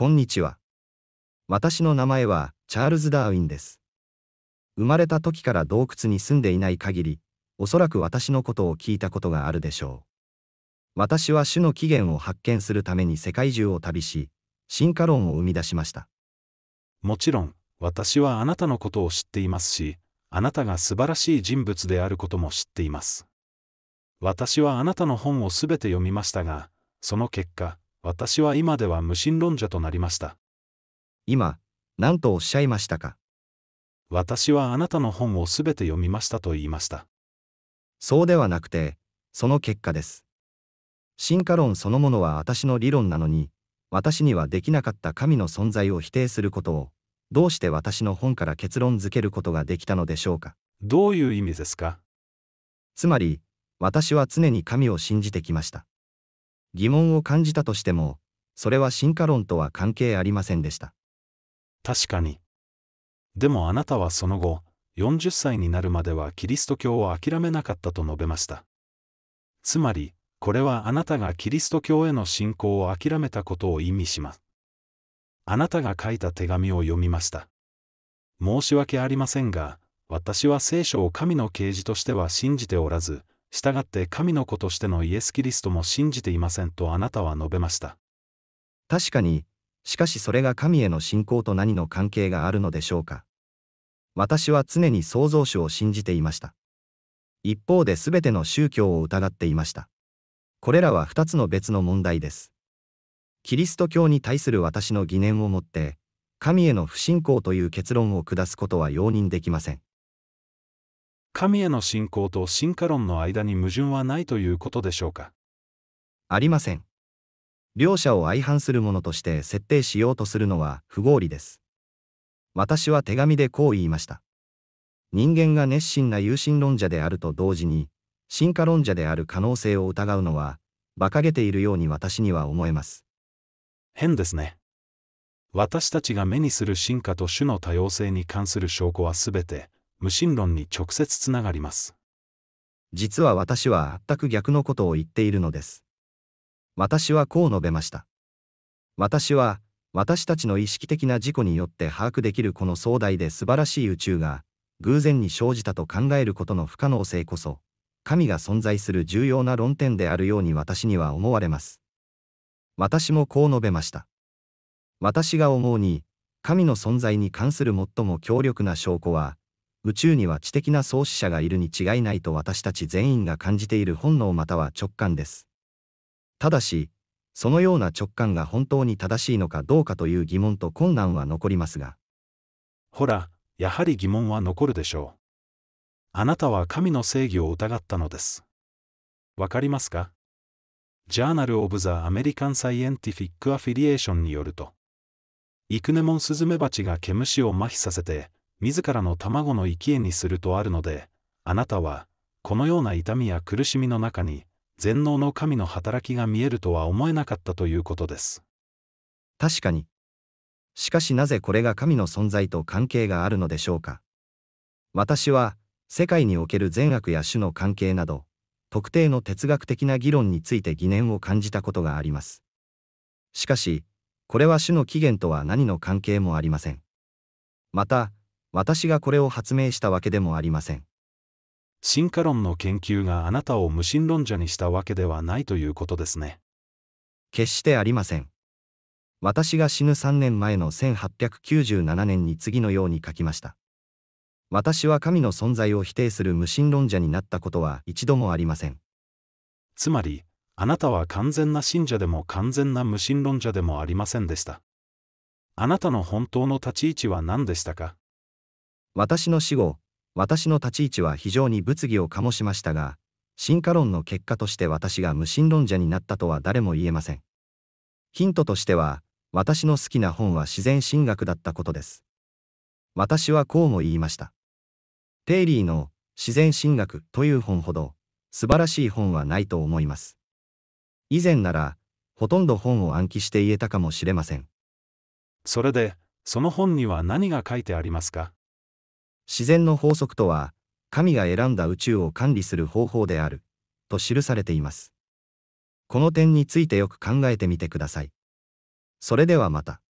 こんにちは。私の名前はチャールズ・ダーウィンです。生まれた時から洞窟に住んでいない限り、おそらく私のことを聞いたことがあるでしょう。私は種の起源を発見するために世界中を旅し、進化論を生み出しました。もちろん、私はあなたのことを知っていますし、あなたが素晴らしい人物であることも知っています。私はあなたの本をすべて読みましたが、その結果、私は今では無神論者となりました。今、何とおっしゃいましたか私はあなたの本をすべて読みましたと言いました。そうではなくて、その結果です。進化論そのものは私の理論なのに、私にはできなかった神の存在を否定することを、どうして私の本から結論づけることができたのでしょうか。どういう意味ですかつまり、私は常に神を信じてきました。疑問を感じたとしても、それは進化論とは関係ありませんでした。確かに。でもあなたはその後、40歳になるまではキリスト教を諦めなかったと述べました。つまり、これはあなたがキリスト教への信仰を諦めたことを意味します。あなたが書いた手紙を読みました。申し訳ありませんが、私は聖書を神の啓示としては信じておらず、従って神の子としてのイエス・キリストも信じていませんとあなたは述べました。確かに、しかしそれが神への信仰と何の関係があるのでしょうか。私は常に創造主を信じていました。一方で全ての宗教を疑っていました。これらは2つの別の問題です。キリスト教に対する私の疑念を持って、神への不信仰という結論を下すことは容認できません。神への信仰と進化論の間に矛盾はないということでしょうかありません。両者を相反するものとして設定しようとするのは不合理です。私は手紙でこう言いました。人間が熱心な有神論者であると同時に、進化論者である可能性を疑うのは、馬鹿げているように私には思えます。変ですね。私たちが目にする進化と種の多様性に関する証拠は全て、無神論に直接つながります。実は私は全く逆のことを言っているのです。私はこう述べました。私は、私たちの意識的な事故によって把握できるこの壮大で素晴らしい宇宙が、偶然に生じたと考えることの不可能性こそ、神が存在する重要な論点であるように私には思われます。私もこう述べました。私が思うに、神の存在に関する最も強力な証拠は、宇宙には知的な創始者がいるに違いないと私たち全員が感じている本能または直感です。ただし、そのような直感が本当に正しいのかどうかという疑問と困難は残りますが。ほら、やはり疑問は残るでしょう。あなたは神の正義を疑ったのです。わかりますかジャーナル・オブ・ザ・アメリカン・サイエンティフィック・アフィリエーションによると、イクネモンスズメバチが毛虫を麻痺させて、自らの卵の生き餌にするとあるので、あなたは、このような痛みや苦しみの中に、全能の神の働きが見えるとは思えなかったということです。確かに。しかしなぜこれが神の存在と関係があるのでしょうか。私は、世界における善悪や種の関係など、特定の哲学的な議論について疑念を感じたことがあります。しかし、これは種の起源とは何の関係もありません。また、私がこれを発明したわけでもありません。進化論の研究があなたを無神論者にしたわけではないということですね。決してありません。私が死ぬ3年前の1897年に次のように書きました。私は神の存在を否定する無神論者になったことは一度もありません。つまり、あなたは完全な信者でも完全な無神論者でもありませんでした。あなたの本当の立ち位置は何でしたか私の死後、私の立ち位置は非常に物議を醸しましたが、進化論の結果として私が無神論者になったとは誰も言えません。ヒントとしては、私の好きな本は自然神学だったことです。私はこうも言いました。テイリーの自然神学という本ほど素晴らしい本はないと思います。以前ならほとんど本を暗記して言えたかもしれません。それで、その本には何が書いてありますか自然の法則とは、神が選んだ宇宙を管理する方法である、と記されています。この点についてよく考えてみてください。それではまた。